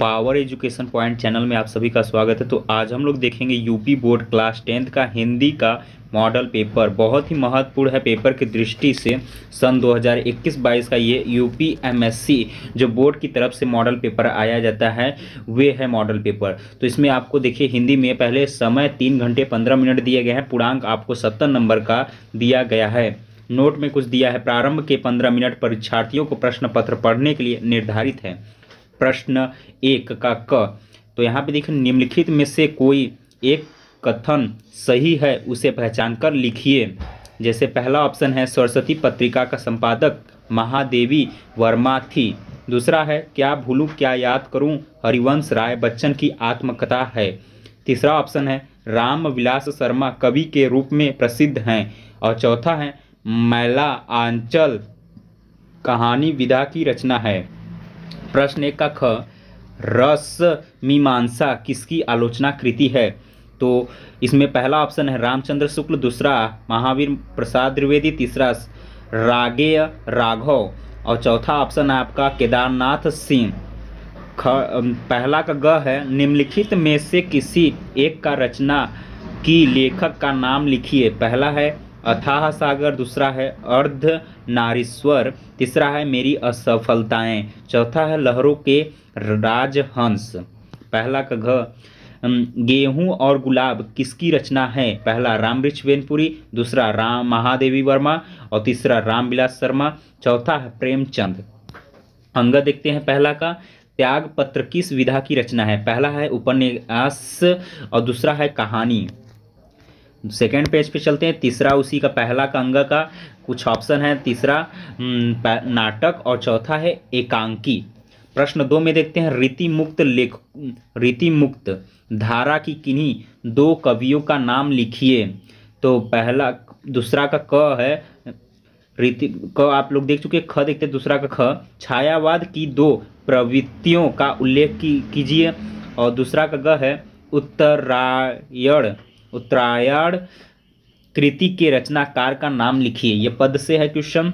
power education point channel में आप सभी का स्वागत है तो आज हम लोग देखेंगे यूपी बोर्ड क्लास टेंथ का हिंदी का मॉडल पेपर बहुत ही महत्वपूर्ण है पेपर की दृष्टि से सन 2021-22 का ये यूपी एमएससी जो बोर्ड की तरफ से मॉडल पेपर आया जाता है वे है मॉडल पेपर तो इसमें आपको देखिए हिंदी में पहले समय तीन घंटे पंद्रह मिनट दिए गए हैं पूर्णांक आपको सत्तर नंबर का दिया गया है नोट में कुछ दिया है प्रारंभ के पंद्रह मिनट परीक्षार्थियों को प्रश्न पत्र पढ़ने के लिए निर्धारित है प्रश्न एक का क तो यहाँ पे देखिए निम्नलिखित में से कोई एक कथन सही है उसे पहचान कर लिखिए जैसे पहला ऑप्शन है सरस्वती पत्रिका का संपादक महादेवी वर्मा थी दूसरा है क्या भूलूँ क्या याद करूँ हरिवंश राय बच्चन की आत्मकथा है तीसरा ऑप्शन है राम विलास शर्मा कवि के रूप में प्रसिद्ध हैं और चौथा है मैला आंचल कहानी विधा की रचना है प्रश्न एक का ख रस मीमांसा किसकी आलोचना कृति है तो इसमें पहला ऑप्शन है रामचंद्र शुक्ल दूसरा महावीर प्रसाद द्विवेदी तीसरा रागेय राघव और चौथा ऑप्शन है आपका केदारनाथ सिंह ख पहला का ग है निम्नलिखित में से किसी एक का रचना की लेखक का नाम लिखिए पहला है अथाह सागर दूसरा है अर्ध नारीश्वर तीसरा है मेरी असफलताएं चौथा है लहरों के राजहंस पहला का घ गेहूं और गुलाब किसकी रचना है पहला रामवृक्ष बेनपुरी दूसरा राम महादेवी वर्मा और तीसरा रामविलास शर्मा चौथा है प्रेमचंद अंग देखते हैं पहला का त्याग पत्र किस विधा की रचना है पहला है उपन्यास और दूसरा है कहानी सेकेंड पेज पे चलते हैं तीसरा उसी का पहला का अंग का कुछ ऑप्शन है तीसरा हम्म, नाटक और चौथा है एकांकी प्रश्न दो में देखते हैं रीति मुक्त लेख रीति मुक्त धारा की किन्हीं दो कवियों का नाम लिखिए तो पहला दूसरा का क है रीति क आप लोग देख चुके ख देखते हैं दूसरा का ख छायावाद की दो प्रवृत्तियों का उल्लेख की कीजिए और दूसरा का ग है उत्तरायण उत्तरायण कृति के रचनाकार का नाम लिखिए ये पद से है क्वेश्चन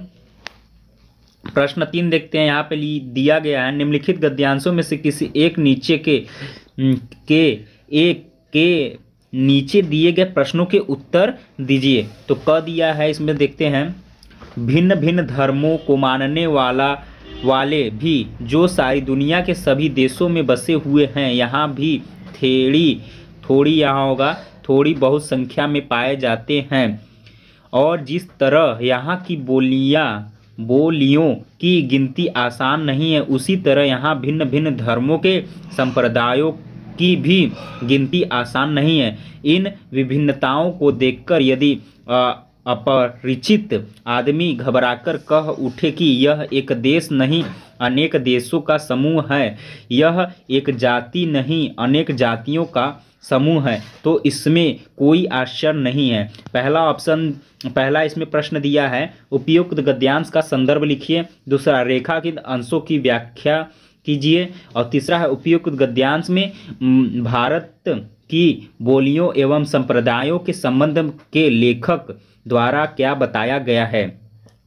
प्रश्न तीन देखते हैं यहाँ पे दिया गया है निम्नलिखित गद्यांशों में से किसी एक नीचे के के एक के नीचे दिए गए प्रश्नों के उत्तर दीजिए तो क दिया है इसमें देखते हैं भिन्न भिन्न धर्मों को मानने वाला वाले भी जो सारी दुनिया के सभी देशों में बसे हुए हैं यहाँ भी थेड़ी थोड़ी यहाँ होगा थोड़ी बहुत संख्या में पाए जाते हैं और जिस तरह यहाँ की बोलियाँ बोलियों की गिनती आसान नहीं है उसी तरह यहाँ भिन्न भिन्न धर्मों के संप्रदायों की भी गिनती आसान नहीं है इन विभिन्नताओं को देखकर यदि अपरिचित आदमी घबराकर कह उठे कि यह एक देश नहीं अनेक देशों का समूह है यह एक जाति नहीं अनेक जातियों का समूह है तो इसमें कोई आश्चर्य नहीं है पहला ऑप्शन पहला इसमें प्रश्न दिया है उपयुक्त गद्यांश का संदर्भ लिखिए दूसरा रेखा के अंशों की व्याख्या कीजिए और तीसरा है उपयुक्त गद्यांश में भारत की बोलियों एवं संप्रदायों के संबंध के लेखक द्वारा क्या बताया गया है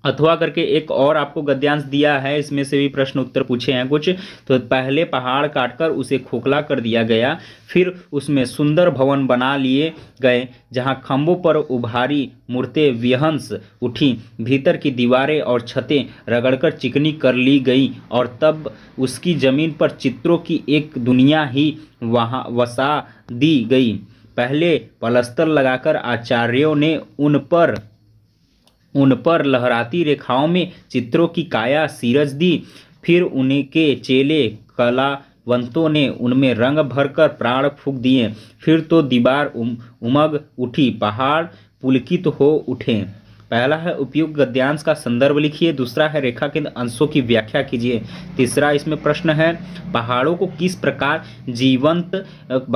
अथवा करके एक और आपको गद्यांश दिया है इसमें से भी प्रश्न उत्तर पूछे हैं कुछ तो पहले पहाड़ काटकर उसे खोखला कर दिया गया फिर उसमें सुंदर भवन बना लिए गए जहाँ खम्भों पर उभारी मूर्तें विहंस उठी भीतर की दीवारें और छतें रगड़कर चिकनी कर ली गई और तब उसकी ज़मीन पर चित्रों की एक दुनिया ही वहाँ वसा दी गई पहले पलस्तर लगाकर आचार्यों ने उन पर उन पर लहराती रेखाओं में चित्रों की काया सीरज दी फिर उनके चेले कला वंतों ने उनमें रंग भरकर प्राण फूक दिए फिर तो दीवार उम, उमग उठी पहाड़ पुलकित तो हो उठे पहला है उपयुक्त गद्यांश का संदर्भ लिखिए दूसरा है रेखा के अंशों की व्याख्या कीजिए तीसरा इसमें प्रश्न है पहाड़ों को किस प्रकार जीवंत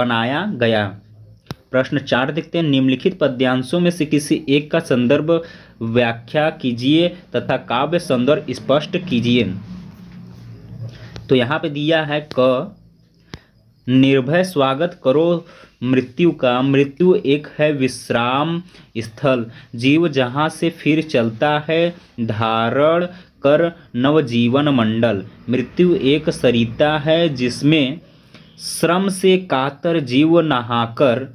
बनाया गया प्रश्न चार देखते हैं निम्नलिखित पद्यांशों में से किसी एक का संदर्भ व्याख्या कीजिए तथा काव्य संदर्भ स्पष्ट कीजिए तो यहाँ पे दिया है क निर्भय स्वागत करो मृत्यु का मृत्यु एक है विश्राम स्थल जीव जहाँ से फिर चलता है धारण कर नवजीवन मंडल मृत्यु एक सरिता है जिसमें श्रम से कातर जीव नहाकर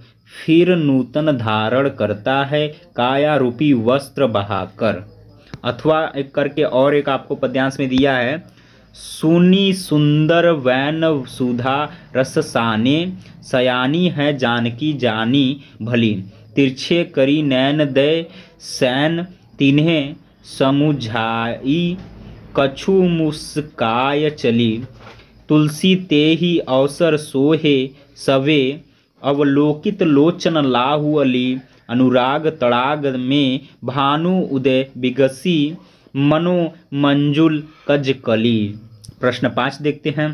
फिर नूतन धारण करता है काया रूपी वस्त्र बहाकर अथवा एक करके और एक आपको पद्यांश में दिया है सुनी सुंदर वैन सुधा रससाने सयानी है जानकी जानी भली तिरछे करी नैन दे सैन तिन्हें समुझाई कछु मुस्काय चली तुलसी ते ही अवसर सोहे सवे अवलोकित लोचन लाहु अली अनुराग तड़ाग में भानु उदय बिगसी मनो मंजुल कजकली प्रश्न पाँच देखते हैं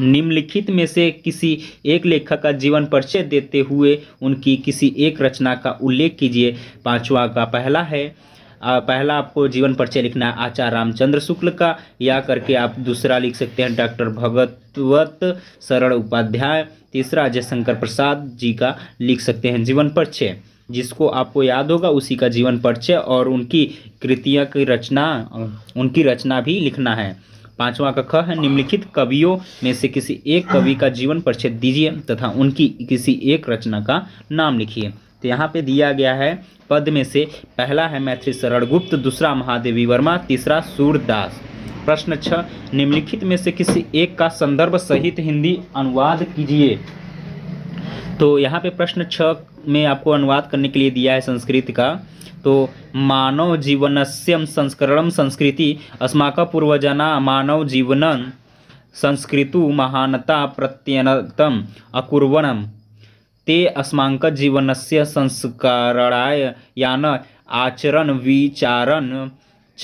निम्नलिखित में से किसी एक लेखक का जीवन परिचय देते हुए उनकी किसी एक रचना का उल्लेख कीजिए पांचवा का पहला है आ, पहला आपको जीवन परिचय लिखना है आचार्य रामचंद्र शुक्ल का या करके आप दूसरा लिख सकते हैं डॉक्टर भगवत शरण उपाध्याय तीसरा अजय शंकर प्रसाद जी का लिख सकते हैं जीवन परिचय जिसको आपको याद होगा उसी का जीवन परिचय और उनकी कृतियाँ की रचना उनकी रचना भी लिखना है पांचवा का ख है निम्नलिखित कवियों में से किसी एक कवि का जीवन परिचय दीजिए तथा उनकी किसी एक रचना का नाम लिखिए तो यहाँ पे दिया गया है पद में से पहला है मैथिली शरण गुप्त दूसरा महादेवी वर्मा तीसरा सूरदास प्रश्न छः निम्नलिखित में से किसी एक का संदर्भ सहित हिंदी अनुवाद कीजिए तो यहाँ पे प्रश्न छः में आपको अनुवाद करने के लिए दिया है संस्कृत का तो मानव जीवनस्य संस्करण संस्कृति अस्माक पूर्वजना मानव जीवन संस्कृतु महानता प्रत्यनतम अकुर्वणम ते अस्माक से संस्करणाय यान आचरण विचारण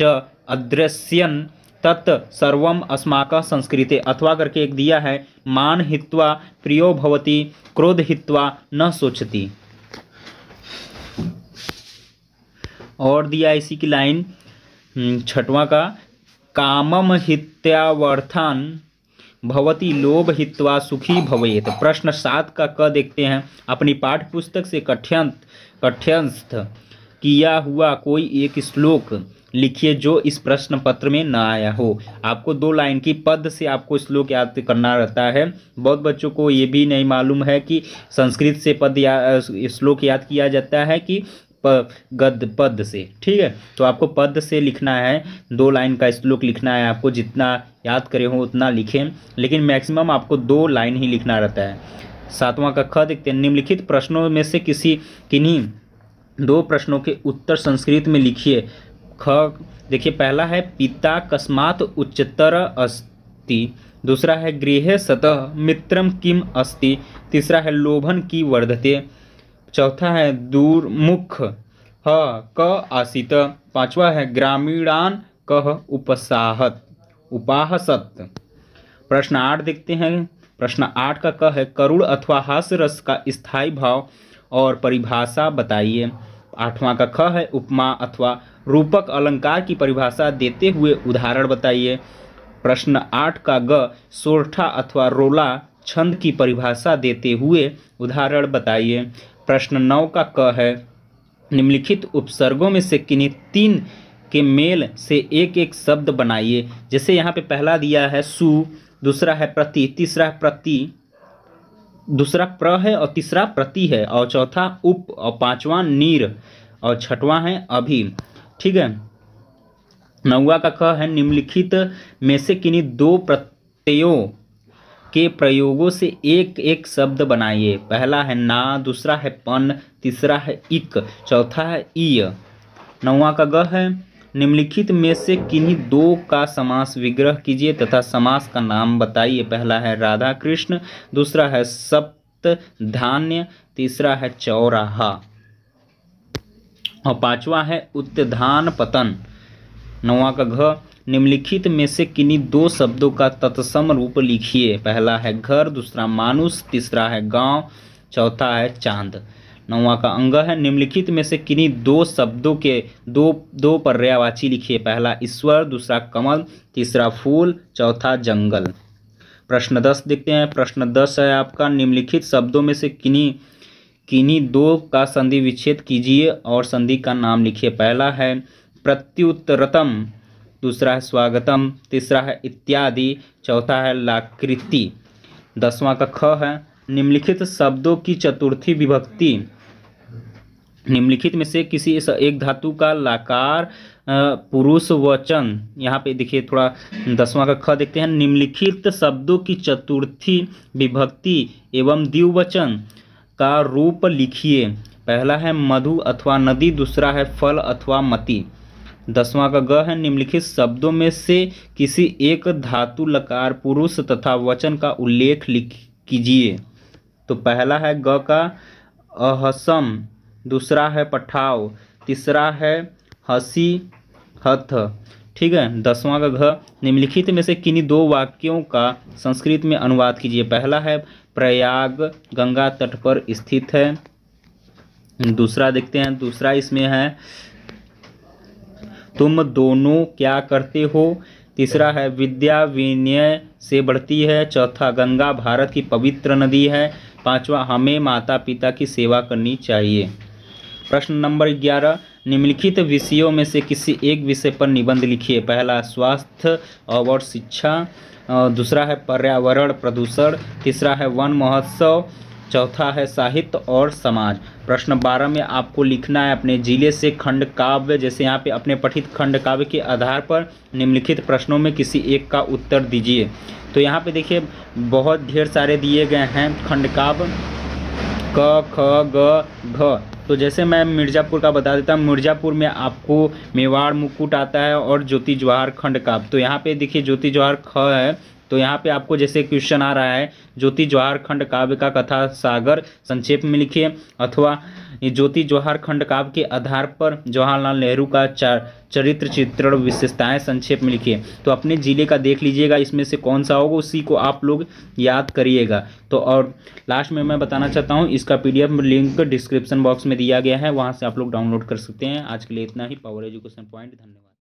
च अदृश्यन तत् सर्व अस्माक संस्कृत अथवा करके एक दिया है मान हित्वा प्रियो भवती क्रोध हित्वा न सोचती और दिया इसी की लाइन हम्म, छठवां का कामम हित्यावर्थन भवती लोभ हित्वा सुखी भवेत प्रश्न सात का क देखते हैं अपनी पाठ पुस्तक से कठ्यंत कठ्यंस्थ किया हुआ कोई एक श्लोक लिखिए जो इस प्रश्न पत्र में ना आया हो आपको दो लाइन की पद से आपको श्लोक याद करना रहता है बहुत बच्चों को ये भी नहीं मालूम है कि संस्कृत से पद या श्लोक याद किया जाता है कि प, गद पद से ठीक है तो आपको पद से लिखना है दो लाइन का श्लोक लिखना है आपको जितना याद करें हो उतना लिखें लेकिन मैक्सिमम आपको दो लाइन ही लिखना रहता है सातवां का ख देखते हैं निम्नलिखित प्रश्नों में से किसी किन्हीं दो प्रश्नों के उत्तर संस्कृत में लिखिए ख देखिए पहला है पिता कस्मात उच्चतर अस्ति दूसरा है गृह सतह मित्रम किम अस्ति तीसरा है लोभन की वर्धते चौथा है दूरमुख ह क आसित पांचवा है ग्रामीणान कह उपसाहत उपाहसत प्रश्न आठ देखते हैं प्रश्न आठ का क है करुण अथवा हास्य रस का स्थायी भाव और परिभाषा बताइए आठवां का ख है उपमा अथवा रूपक अलंकार की परिभाषा देते हुए उदाहरण बताइए प्रश्न आठ का ग सोरठा अथवा रोला छंद की परिभाषा देते हुए उदाहरण बताइए प्रश्न नौ का क है निम्नलिखित उपसर्गों में से किन्हीं तीन के मेल से एक एक शब्द बनाइए जैसे यहाँ पे पहला दिया है सु दूसरा है प्रति तीसरा है प्रति दूसरा प्र है और तीसरा प्रति है और चौथा उप और पांचवा नीर और छठवां है अभी ठीक है नौवा का ख है निम्नलिखित में से किन्हीं दो प्रत्ययों के प्रयोगों से एक एक शब्द बनाइए पहला है ना दूसरा है पन तीसरा है इक चौथा है ई नौवा का ग है निम्नलिखित में से किन्हीं दो का समास विग्रह कीजिए तथा समास का नाम बताइए पहला है राधा कृष्ण दूसरा है सप्त धान्य तीसरा है चौराहा और पांचवा है उत्तधान पतन नवा का घ निम्नलिखित में से किन्हीं दो शब्दों का तत्सम रूप लिखिए पहला है घर दूसरा मानुष तीसरा है गांव चौथा है चांद नौवा का अंग है निम्नलिखित में से किन्हीं दो शब्दों के दो दो पर्यावाची लिखिए पहला ईश्वर दूसरा कमल तीसरा फूल चौथा जंगल प्रश्न दस देखते हैं प्रश्न दस है आपका निम्नलिखित शब्दों में से किन्हीं किन्हीं दो का संधि विच्छेद कीजिए और संधि का नाम लिखिए पहला है प्रत्युत्तरतम दूसरा है स्वागतम तीसरा है इत्यादि चौथा है लाकृति दसवां का ख है निम्नलिखित शब्दों की चतुर्थी विभक्ति निम्नलिखित में से किसी एक धातु का लाकार पुरुष वचन यहाँ पे देखिए थोड़ा दसवां का ख देखते हैं निम्नलिखित शब्दों की चतुर्थी विभक्ति एवं द्विवचन का रूप लिखिए पहला है मधु अथवा नदी दूसरा है फल अथवा मती दसवां का ग है निम्नलिखित शब्दों में से किसी एक धातु लकार पुरुष तथा वचन का उल्लेख लिख कीजिए तो पहला है ग का अहसम दूसरा है पठाव तीसरा है हसी हथ ठीक है दसवां का घ निम्नलिखित में से किन्हीं दो वाक्यों का संस्कृत में अनुवाद कीजिए पहला है प्रयाग गंगा तट पर स्थित है दूसरा देखते हैं दूसरा इसमें है तुम दोनों क्या करते हो तीसरा है विद्या विनय से बढ़ती है चौथा गंगा भारत की पवित्र नदी है पांचवा हमें माता पिता की सेवा करनी चाहिए प्रश्न नंबर ग्यारह निम्नलिखित विषयों में से किसी एक विषय पर निबंध लिखिए पहला स्वास्थ्य और शिक्षा दूसरा है पर्यावरण प्रदूषण तीसरा है वन महोत्सव चौथा है साहित्य और समाज प्रश्न बारह में आपको लिखना है अपने जिले से खंड काव्य जैसे यहाँ पे अपने पठित खंड काव्य के आधार पर निम्नलिखित प्रश्नों में किसी एक का उत्तर दीजिए तो यहाँ पे देखिए बहुत ढेर सारे दिए गए हैं खंड काव्य क ख ग घ तो जैसे मैं मिर्ज़ापुर का बता देता हूँ मिर्ज़ापुर में आपको मेवाड़ मुकुट आता है और ज्योति जवाहर खंड का तो यहाँ पे देखिए ज्योति जवाहर ख है तो यहाँ पे आपको जैसे क्वेश्चन आ रहा है ज्योति जवाहर खंड काव्य का कथा सागर संक्षेप में लिखिए अथवा ज्योति जवाहर खंड काव्य के आधार पर जवाहरलाल नेहरू का चार चरित्र चित्रण विशेषताएं संक्षेप में लिखिए तो अपने ज़िले का देख लीजिएगा इसमें से कौन सा होगा उसी को आप लोग याद करिएगा तो और लास्ट में मैं बताना चाहता हूँ इसका पी लिंक डिस्क्रिप्शन बॉक्स में दिया गया है वहाँ से आप लोग डाउनलोड कर सकते हैं आज के लिए इतना ही पावर एजुकेशन पॉइंट धन्यवाद